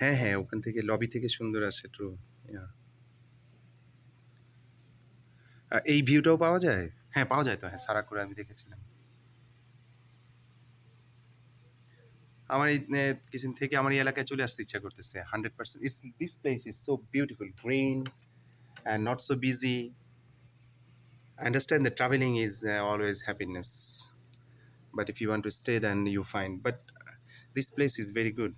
হ্যাঁ হ্যাঁ ওখান থেকে লবি থেকে সুন্দর আছে ট্রু এই ভিউটাও পাওয়া যায় হ্যাঁ পাওয়া যায় তো হ্যাঁ সারা করে আমি দেখেছিলাম আমার এই কিছুদিন থেকে আমার এই এলাকায় চলে আসতে ইচ্ছা করতেছে hundred percent it's this place is so beautiful green and not so busy understand the travelling is always happiness but if you want to stay then you find but this place is very good